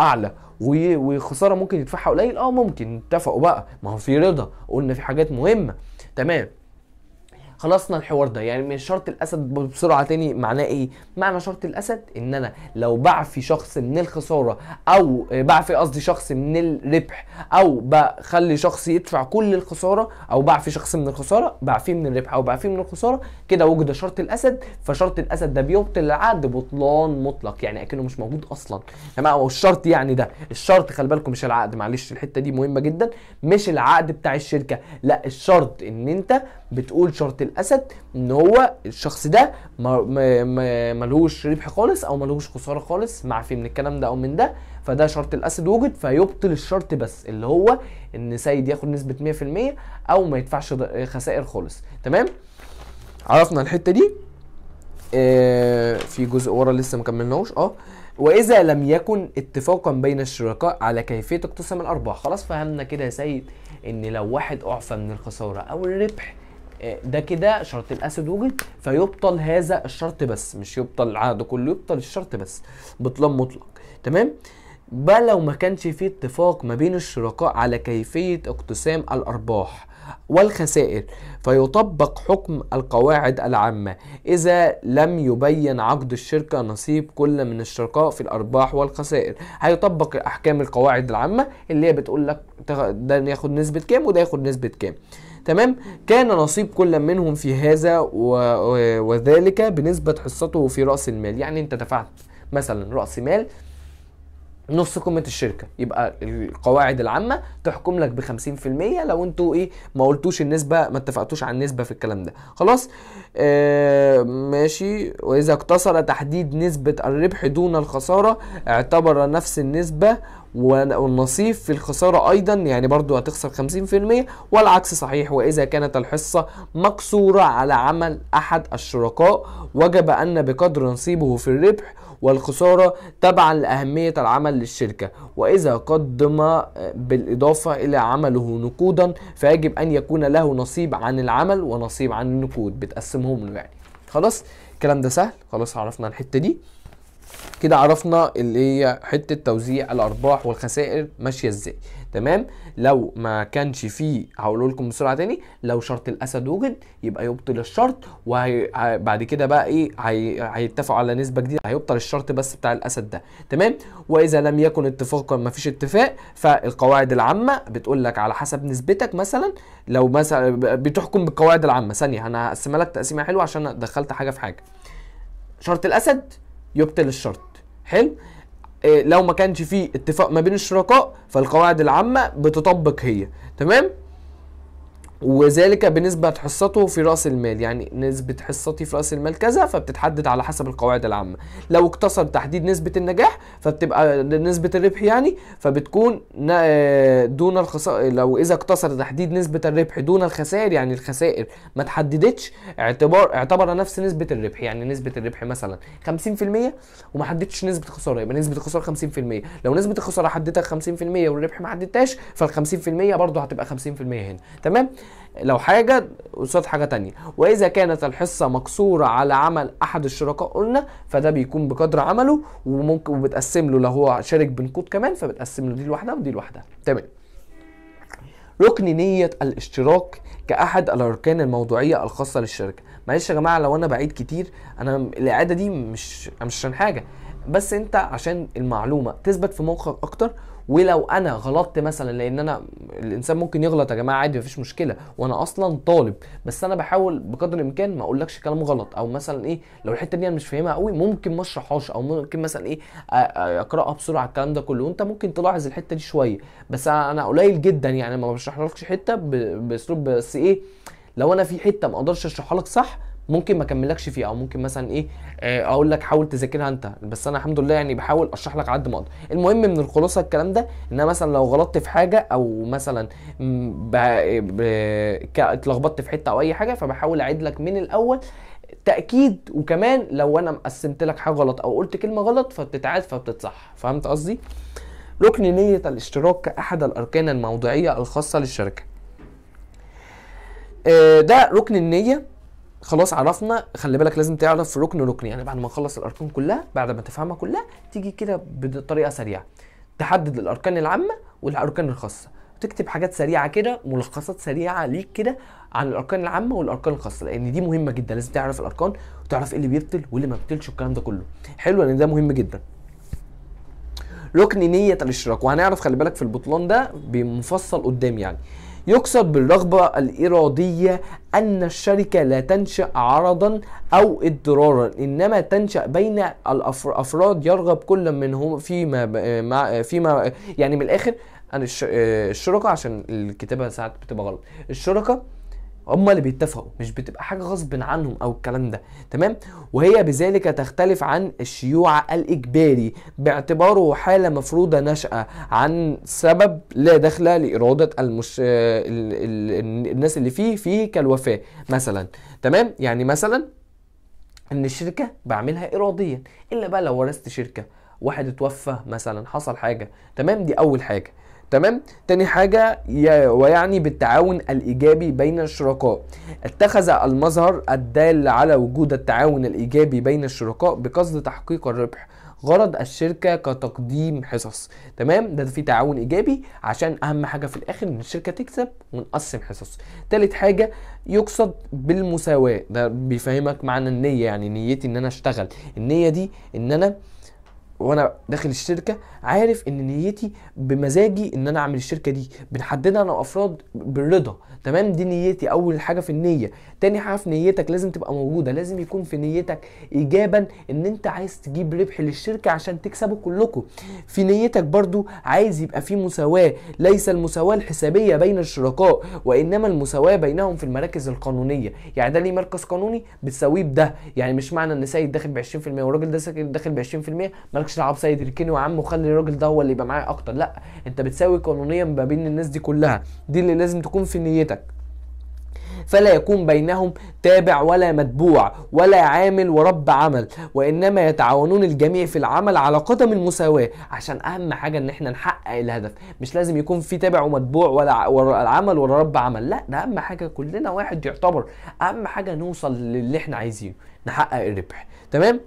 A: اعلى وخساره ممكن يدفعها قليل اه ممكن اتفقوا بقى ما هو في رضا قلنا في حاجات مهمه تمام خلصنا الحوار ده يعني من شرط الاسد بسرعه تاني معناه ايه معنى شرط الاسد ان انا لو بعفي شخص من الخساره او بعفي قصدي شخص من الربح او بخلي شخص يدفع كل الخساره او بعفي شخص من الخساره بعفيه من الربح او بعفيه من الخساره كده وجد شرط الاسد فشرط الاسد ده بيبطل العقد بطلان مطلق يعني اكنه مش موجود اصلا جماعه هو الشرط يعني ده الشرط خلي بالكم مش العقد معلش الحته دي مهمه جدا مش العقد بتاع الشركه لا الشرط ان انت بتقول شرط الاسد ان هو الشخص ده ملوش ربح خالص او ملوش خساره خالص معفي من الكلام ده او من ده فده شرط الاسد وجد فيبطل الشرط بس اللي هو ان سيد ياخد نسبه 100% او ما يدفعش خسائر خالص تمام عرفنا الحته دي آه في جزء ورا لسه ما كملناهوش اه واذا لم يكن اتفاقا بين الشركاء على كيفيه اقتسام الارباح خلاص فهمنا كده يا سيد ان لو واحد اعفى من الخساره او الربح آه، ده كده شرط الاسد وجد فيبطل هذا الشرط بس مش يبطل العقد كله يبطل الشرط بس بطلان مطلق تمام بقى لو ما كانش فيه اتفاق ما بين الشركاء على كيفية اقتسام الأرباح والخسائر فيطبق حكم القواعد العامة إذا لم يبين عقد الشركة نصيب كل من الشركاء في الأرباح والخسائر هيطبق أحكام القواعد العامة اللي هي بتقول لك ده ياخد نسبة كام وده ياخد نسبة كام تمام كان نصيب كل منهم في هذا وذلك بنسبة حصته في رأس المال يعني انت دفعت مثلا رأس مال نص قيمه الشركه يبقى القواعد العامه تحكم لك ب 50% لو انتوا ايه ما قلتوش النسبه ما اتفقتوش على النسبه في الكلام ده خلاص آه ماشي واذا اقتصر تحديد نسبه الربح دون الخساره اعتبر نفس النسبه والنصيب في الخسارة أيضا يعني برضو هتخسر 50% والعكس صحيح وإذا كانت الحصة مكسورة على عمل أحد الشركاء وجب أن بقدر نصيبه في الربح والخسارة تبعا لأهمية العمل للشركة وإذا قدم آه، بالإضافة إلى عمله نقودا فيجب أن يكون له نصيب عن العمل ونصيب عن النقود بتقسمهم له يعني خلاص الكلام ده سهل خلاص عرفنا الحتة دي كده عرفنا اللي هي حته توزيع الارباح والخسائر ماشيه ازاي تمام لو ما كانش فيه هقول لكم بسرعه تاني لو شرط الاسد وجد يبقى يبطل الشرط وبعد كده بقى ايه هيتفقوا على نسبه جديده هيبطل الشرط بس بتاع الاسد ده تمام واذا لم يكن اتفاق ما فيش اتفاق فالقواعد العامه بتقول لك على حسب نسبتك مثلا لو مثلا بتحكم بالقواعد العامه ثانيه انا هقسمها لك تقسيمه حلوه عشان دخلت حاجه في حاجه شرط الاسد يبطل الشرط حلو إيه لو ما كانش فيه اتفاق ما بين الشركاء فالقواعد العامه بتطبق هي تمام وذلك بنسبة حصته في رأس المال يعني نسبة حصتي في رأس المال كذا فبتتحدد على حسب القواعد العامة لو اقتصر تحديد نسبة النجاح فبتبقى نسبة الربح يعني فبتكون آه، دون الخسائر لو إذا اقتصر تحديد نسبة الربح دون الخسائر يعني الخسائر ما تحددتش اعتبار اعتبر نفس نسبة الربح يعني نسبة الربح مثلا 50% وما حددتش نسبة خسارة يبقى نسبة الخسارة 50% لو نسبة الخسارة حددتها 50% والربح ما حددتهاش فال 50% برضه هتبقى 50% هنا تمام لو حاجه قصاد حاجه تانية واذا كانت الحصه مقصوره على عمل احد الشركاء قلنا فده بيكون بقدر عمله وممكن وبتقسم له لو هو شارك بنقود كمان فبتقسم له دي لوحدها ودي لوحدها تمام ركن نية الاشتراك كأحد الأركان الموضوعية الخاصة للشركة معلش يا جماعة لو أنا بعيد كتير أنا الإعادة دي مش مش عشان حاجة بس أنت عشان المعلومة تثبت في موقعك أكتر ولو انا غلطت مثلا لان انا الانسان ممكن يغلط يا جماعه عادي مفيش مشكله وانا اصلا طالب بس انا بحاول بقدر الامكان ما اقولكش كلام غلط او مثلا ايه لو الحته دي انا مش فاهمها قوي ممكن ما اشرحهاش او ممكن مثلا ايه اقراها بسرعه الكلام ده كله وانت ممكن تلاحظ الحته دي شويه بس انا قليل جدا يعني ما بشرحلكش حته باسلوب بس ايه لو انا في حته ما اقدرش اشرحها لك صح ممكن ما اكملكش فيه او ممكن مثلا ايه آه، اقول لك حاول تذاكرها انت بس انا الحمد لله يعني بحاول اشرح لك قد ما اقدر المهم من الخلاصه الكلام ده ان انا مثلا لو غلطت في حاجه او مثلا اتلخبطت في حته او اي حاجه فبحاول اعيد لك من الاول تاكيد وكمان لو انا قسمت لك حاجه غلط او قلت كلمه غلط فبتتعاد فبتتصح فهمت قصدي ركن نيه الاشتراك كاحد الاركان الموضعيه الخاصه للشركه آه، ده ركن النيه خلاص عرفنا خلي بالك لازم تعرف ركن ركن يعني بعد ما نخلص الاركان كلها بعد ما تفهمها كلها تيجي كده بطريقه سريعه تحدد الاركان العامه والاركان الخاصه وتكتب حاجات سريعه كده ملخصات سريعه ليك كده عن الاركان العامه والاركان الخاصه لان دي مهمه جدا لازم تعرف الاركان وتعرف ايه اللي بيبطل وايه اللي ما بيبطلش والكلام ده كله حلو لان ده مهم جدا ركن نيه الاشتراك وهنعرف خلي بالك في البطلان ده بمفصل قدام يعني يقصد بالرغبة الإرادية أن الشركة لا تنشأ عرضا أو اضطرارا إنما تنشأ بين الأفراد يرغب كل منهم فيما فيما يعني من الآخر أنا آه، الشركة عشان الكتابة ساعات بتبقى غلط الشركة هم اللي بيتفقوا مش بتبقى حاجه غصب عنهم او الكلام ده تمام وهي بذلك تختلف عن الشيوع الاجباري باعتباره حاله مفروضه نشأه عن سبب لا دخل لاراده المش... ال... ال... الناس اللي فيه فيه كالوفاه مثلا تمام يعني مثلا ان الشركه بعملها اراديا الا بقى لو ورثت شركه واحد اتوفى مثلا حصل حاجه تمام دي اول حاجه تمام تاني حاجة ويعني بالتعاون الإيجابي بين الشركاء اتخذ المظهر الدال على وجود التعاون الإيجابي بين الشركاء بقصد تحقيق الربح غرض الشركة كتقديم حصص تمام ده, ده في تعاون ايجابي عشان اهم حاجة في الاخر ان الشركة تكسب ونقسم حصص تالت حاجة يقصد بالمساواة ده بيفهمك معنى النية يعني نيتي ان انا اشتغل النية دي ان انا وانا داخل الشركه عارف ان نيتي بمزاجي ان انا اعمل الشركه دي بنحددها انا وافراد بالرضا تمام دي نيتي اول حاجه في النيه تاني حاجه في نيتك لازم تبقى موجوده لازم يكون في نيتك ايجابا ان انت عايز تجيب ربح للشركه عشان تكسبوا كلكم في نيتك برضو عايز يبقى في مساواه ليس المساواه الحسابيه بين الشركاء وانما المساواه بينهم في المراكز القانونيه يعني ده ليه مركز قانوني بتساويه بده يعني مش معنى ان سيد داخل ب 20% والراجل ده داخل ب 20% مالكش دعوه بسيد الكني يا عم وخلي الراجل ده هو اللي يبقى معايا اكتر لا انت بتساوي قانونيا ما بين الناس دي كلها دي اللي لازم تكون في نيتك فلا يكون بينهم تابع ولا متبوع ولا عامل ورب عمل وانما يتعاونون الجميع في العمل على قدم المساواه عشان اهم حاجه ان احنا نحقق الهدف مش لازم يكون في تابع ومتبوع ولا ولا عمل ولا رب عمل لا ده اهم حاجه كلنا واحد يعتبر اهم حاجه نوصل للي احنا عايزينه نحقق الربح تمام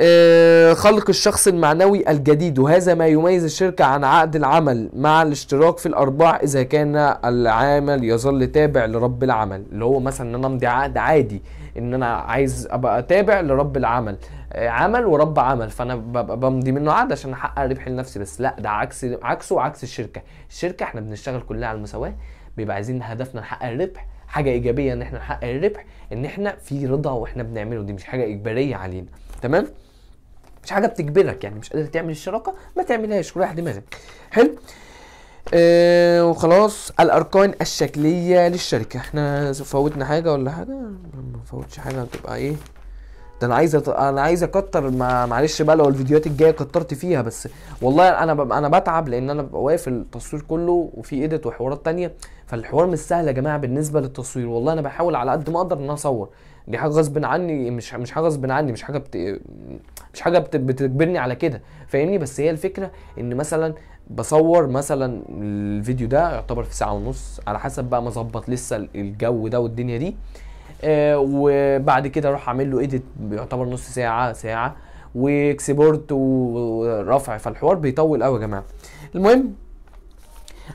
A: آه، خلق الشخص المعنوي الجديد وهذا ما يميز الشركة عن عقد العمل مع الاشتراك في الأرباح إذا كان العامل يظل تابع لرب العمل اللي هو مثلا إن أنا أمضي عقد عادي إن أنا عايز أبقى تابع لرب العمل آه، عمل ورب عمل فانا بمضي منه عقد عشان احقق ربح لنفسي بس لا ده عكس عكسه وعكس الشركه الشركه احنا بنشتغل كلها على المساواه بيبقى عايزين هدفنا نحقق الربح حاجه ايجابيه ان احنا نحقق الربح ان احنا في رضا واحنا بنعمله دي مش حاجه اجباريه علينا تمام مش حاجه بتجبرك يعني مش قادر تعمل الشراكه ما تعملهاش وريح دماغك حلو آه وخلاص الاركان الشكليه للشركه احنا فوتنا حاجه ولا حاجه ما فوتش حاجه هتبقى ايه ده انا عايز انا عايز اكتر ما... معلش بقى لو الفيديوهات الجايه كترت فيها بس والله انا انا بتعب لان انا ببقى واقف التصوير كله وفي ايديت وحوارات تانية فالحوار مش سهل يا جماعه بالنسبه للتصوير والله انا بحاول على قد ما اقدر ان انا اصور دي حاجه غصب عني مش مش حاجه غصب عني مش حاجه بت... مش حاجه بت... بتجبرني على كده فاهمني بس هي الفكره ان مثلا بصور مثلا الفيديو ده يعتبر في ساعه ونص على حسب بقى ما اظبط لسه الجو ده والدنيا دي آه، وبعد كده اروح اعمل له ايديت بيعتبر نص ساعه ساعه واكسبورت ورفع فالحوار بيطول قوي يا جماعه المهم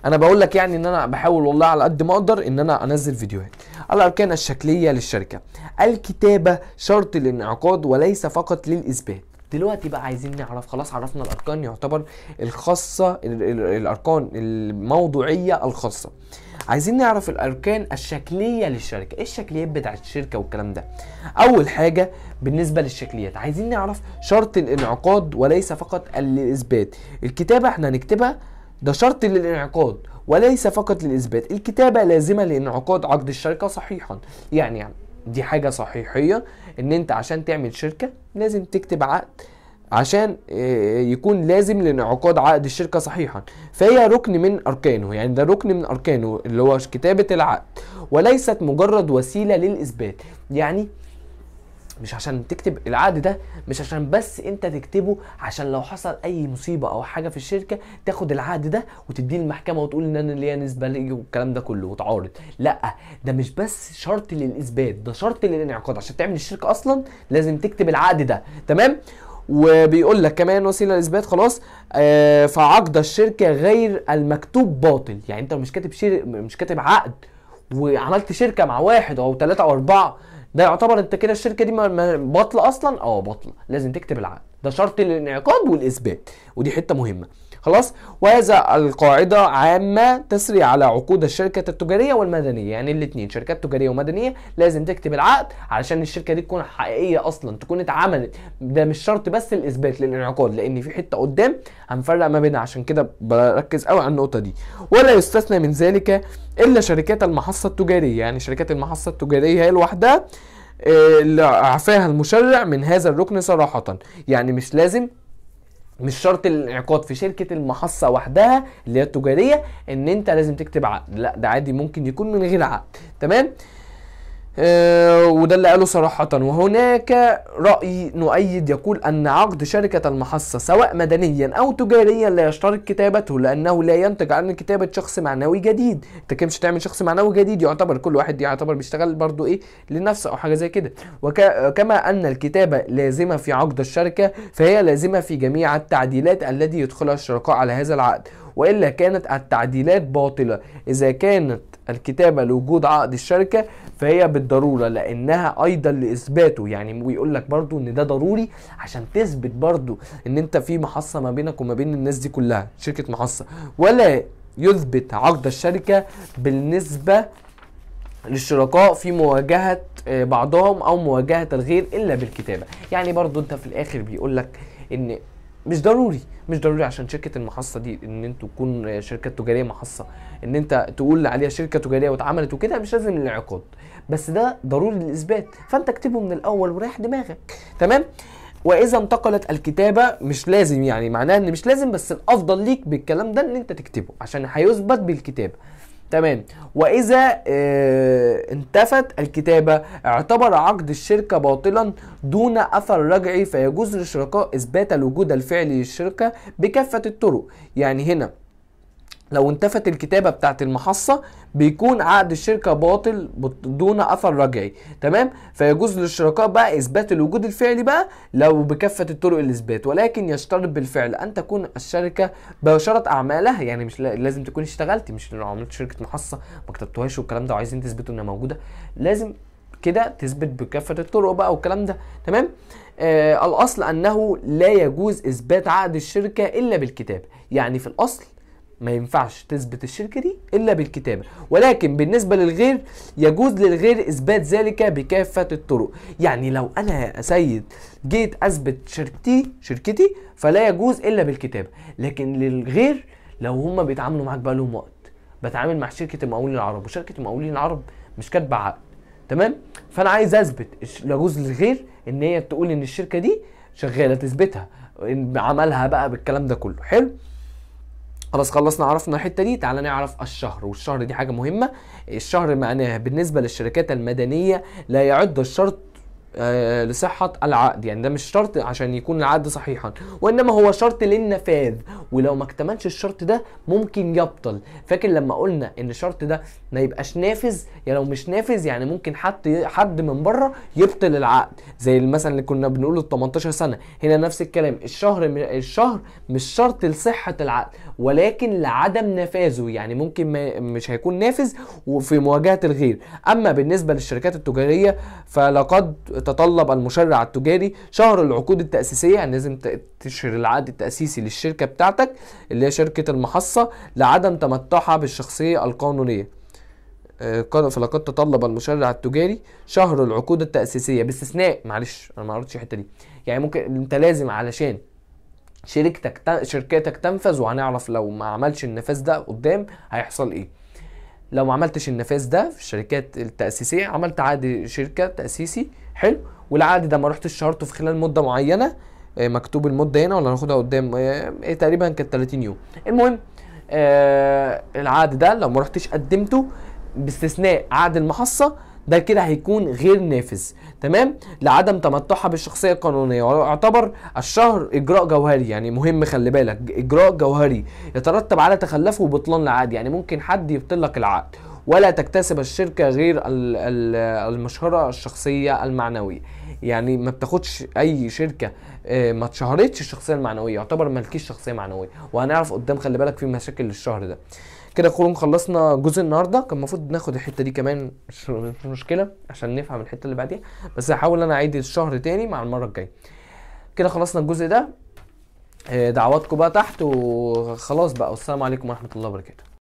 A: انا بقول لك يعني ان انا بحاول والله على قد ما اقدر ان انا انزل فيديوهات الاركان الشكليه للشركه الكتابه شرط للانعقاد وليس فقط للاثبات دلوقتي بقى عايزين نعرف خلاص عرفنا الاركان يعتبر الخاصه الاركان الموضوعيه الخاصه عايزين نعرف الاركان الشكليه للشركه ايه الشكليات بتاعه الشركه والكلام ده اول حاجه بالنسبه للشكليات عايزين نعرف شرط الانعقاد وليس فقط الاثبات الكتابه احنا هنكتبها ده شرط للانعقاد وليس فقط للاثبات الكتابه لازمه لانعقاد عقد الشركه صحيحا يعني, يعني دي حاجه صحيحيه ان انت عشان تعمل شركه لازم تكتب عقد عشان آه، يكون لازم لانعقاد عقد الشركه صحيحا فهي ركن من اركانه يعني ده ركن من اركانه اللي هو كتابه العقد وليست مجرد وسيله للاثبات يعني مش عشان تكتب العقد ده مش عشان بس انت تكتبه عشان لو حصل اي مصيبه او حاجه في الشركه تاخد العقد ده وتديه للمحكمه وتقول ان انا ليا نسبه لي والكلام ده كله وتعارض لا ده مش بس شرط للاثبات ده شرط للانعقاد عشان تعمل الشركه اصلا لازم تكتب العقد ده تمام وبيقول لك كمان وسيله الاثبات خلاص آه فعقد الشركه غير المكتوب باطل يعني انت مش كاتب شير مش كاتب عقد وعملت شركه مع واحد او ثلاثه او اربعه ده يعتبر انت كده الشركه دي بطل اصلا اه بطل لازم تكتب العقد ده شرط الانعقاد والاثبات ودي حته مهمه خلاص وهذا القاعده عامه تسري على عقود الشركه التجاريه والمدنيه يعني الاثنين شركات تجاريه ومدنيه لازم تكتب العقد علشان الشركه دي تكون حقيقيه اصلا تكون اتعملت ده مش شرط بس الاثبات للانعقاد لان في حته قدام هنفرق ما بينها عشان كده بركز قوي على النقطه دي ولا يستثنى من ذلك الا شركات المحصه التجاريه يعني شركات المحصه التجاريه هي لوحدها آه، اللي عفاها المشرع من هذا الركن صراحة يعني مش لازم مش شرط الانعقاد في شركه المحصه وحدها اللي هي التجاريه ان انت لازم تكتب عقد لا ده عادي ممكن يكون من غير عقد تمام آه، وده اللي قاله صراحة وهناك رأي نؤيد يقول أن عقد شركة المحصة سواء مدنيا أو تجاريا لا يشترط كتابته لأنه لا ينتج عن كتابة شخص معنوي جديد أنت مش تعمل شخص معنوي جديد يعتبر كل واحد يعتبر بيشتغل برضه إيه لنفسه أو حاجة زي كده وكما أن الكتابة لازمة في عقد الشركة فهي لازمة في جميع التعديلات التي يدخلها الشركاء على هذا العقد وإلا كانت التعديلات باطلة إذا كانت الكتابه لوجود عقد الشركه فهي بالضروره لانها ايضا لاثباته يعني ويقول لك برضو ان ده ضروري عشان تثبت برضو ان انت في محصه ما بينك وما بين الناس دي كلها شركه محصه ولا يثبت عقد الشركه بالنسبه للشركاء في مواجهه آه، بعضهم او مواجهه الغير الا بالكتابه يعني برضو انت في الاخر بيقول لك ان مش ضروري مش ضروري عشان شركه المحصه دي ان انتوا تكون آه، شركه تجاريه محصه ان انت تقول عليها شركه تجاريه واتعملت وكده مش لازم الانعقاد بس ده ضروري للاثبات فانت اكتبه من الاول وريح دماغك تمام واذا انتقلت الكتابه مش لازم يعني معناها ان مش لازم بس الافضل ليك بالكلام ده ان انت تكتبه عشان هيثبت بالكتابه تمام واذا اه انتفت الكتابه اعتبر عقد الشركه باطلا دون اثر رجعي فيجوز للشركاء اثبات الوجود الفعلي للشركه بكافه الطرق يعني هنا لو انتفت الكتابه بتاعت المحصه بيكون عقد الشركه باطل دون اثر رجعي تمام فيجوز للشركاء بقى اثبات الوجود الفعلي بقى لو بكافه الطرق الاثبات ولكن يشترط بالفعل ان تكون الشركه بشرط اعمالها يعني مش لازم تكون اشتغلتي مش لو عملت شركه محصه ما كتبتوهاش والكلام ده وعايزين تثبتوا انها موجوده لازم كده تثبت بكافه الطرق بقى والكلام ده تمام آه الاصل انه لا يجوز اثبات عقد الشركه الا بالكتابه يعني في الاصل ما ينفعش تثبت الشركه دي الا بالكتابه ولكن بالنسبه للغير يجوز للغير اثبات ذلك بكافه الطرق يعني لو انا يا سيد جيت اثبت شركتي شركتي فلا يجوز الا بالكتابه لكن للغير لو هم بيتعاملوا معاك بقى لهم وقت بتعامل مع شركه المقاولين العرب وشركه المقاولين العرب مش كاتبه عقد تمام فانا عايز اثبت يجوز للغير ان هي تقول ان الشركه دي شغاله تثبتها عملها بقى بالكلام ده كله حلو خلاص خلصنا عرفنا الحته دي تعالى نعرف الشهر والشهر دي حاجه مهمه الشهر معناها بالنسبه للشركات المدنيه لا يعد الشرط آه، لصحة العقد يعني ده مش شرط عشان يكون العقد صحيحا وإنما هو شرط للنفاذ ولو ما اكتملش الشرط ده ممكن يبطل فاكر لما قلنا إن الشرط ده ما يبقاش نافذ يعني لو مش نافذ يعني ممكن حد حد من بره يبطل العقد زي مثلا اللي كنا بنقوله 18 سنة هنا نفس الكلام الشهر الشهر مش شرط لصحة العقد ولكن لعدم نفاذه يعني ممكن ما مش هيكون نافذ وفي مواجهة الغير أما بالنسبة للشركات التجارية فلقد تتطلب المشرع التجاري شهر العقود التأسيسية يعني لازم تشهر العقد التأسيسي للشركة بتاعتك اللي هي شركة المحصة لعدم تمتعها بالشخصية القانونية آه، فلقد تطلب المشرع التجاري شهر العقود التأسيسية باستثناء معلش انا ما قريتش الحتة دي يعني ممكن انت لازم علشان شركتك شركتك تنفذ وهنعرف لو ما عملش النفاذ ده قدام هيحصل ايه لو ما عملتش النفاذ ده في الشركات التأسيسية عملت عقد شركة تأسيسي حلو والعقد ده ما رحتش شهرته في خلال مده معينه آه، مكتوب المده هنا ولا هناخدها قدام آه، إيه تقريبا كانت 30 يوم المهم آه العقد ده لو ما رحتش قدمته باستثناء عقد المحصه ده كده هيكون غير نافذ تمام لعدم تمتعها بالشخصيه القانونيه ويعتبر الشهر اجراء جوهري يعني مهم خلي بالك اجراء جوهري يترتب على تخلفه وبطلان العقد يعني ممكن حد يبطل لك العقد ولا تكتسب الشركة غير المشهرة الشخصية المعنوية يعني ما بتاخدش اي شركه آه، ما اتشهرتش الشخصيه المعنويه يعتبر مالكيش شخصيه معنويه وهنعرف قدام خلي بالك في مشاكل للشهر ده كده نكون خلصنا جزء النهارده كان المفروض ناخد الحته دي كمان مش مشكله عشان نفهم الحته اللي بعديها بس هحاول انا اعيد الشهر تاني مع المره الجايه كده خلصنا الجزء ده آه، دعواتكم بقى تحت وخلاص بقى والسلام عليكم ورحمه الله وبركاته